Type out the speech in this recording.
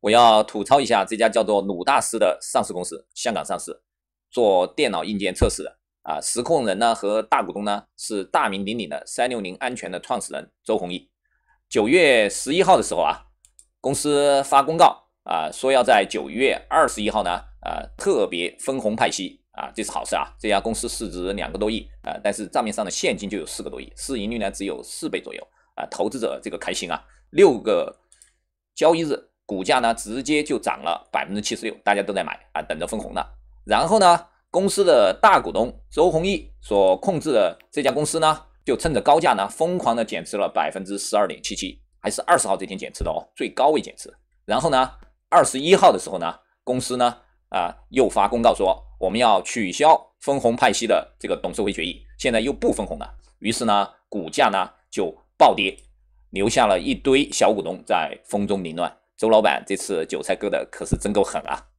我要吐槽一下这家叫做鲁大师的上市公司，香港上市，做电脑硬件测试的啊，实控人呢和大股东呢是大名鼎鼎的三六零安全的创始人周鸿祎。九月十一号的时候啊，公司发公告啊，说要在九月二十一号呢，呃，特别分红派息啊，这是好事啊。这家公司市值两个多亿啊，但是账面上的现金就有四个多亿，市盈率呢只有四倍左右啊，投资者这个开心啊，六个交易日。股价呢直接就涨了百分之七十六，大家都在买啊，等着分红呢。然后呢，公司的大股东周鸿祎所控制的这家公司呢，就趁着高价呢疯狂的减持了百分之十二点七七，还是二十号这天减持的哦，最高位减持。然后呢，二十一号的时候呢，公司呢啊又发公告说我们要取消分红派息的这个董事会决议，现在又不分红了。于是呢，股价呢就暴跌，留下了一堆小股东在风中凌乱。周老板这次韭菜割的可是真够狠啊！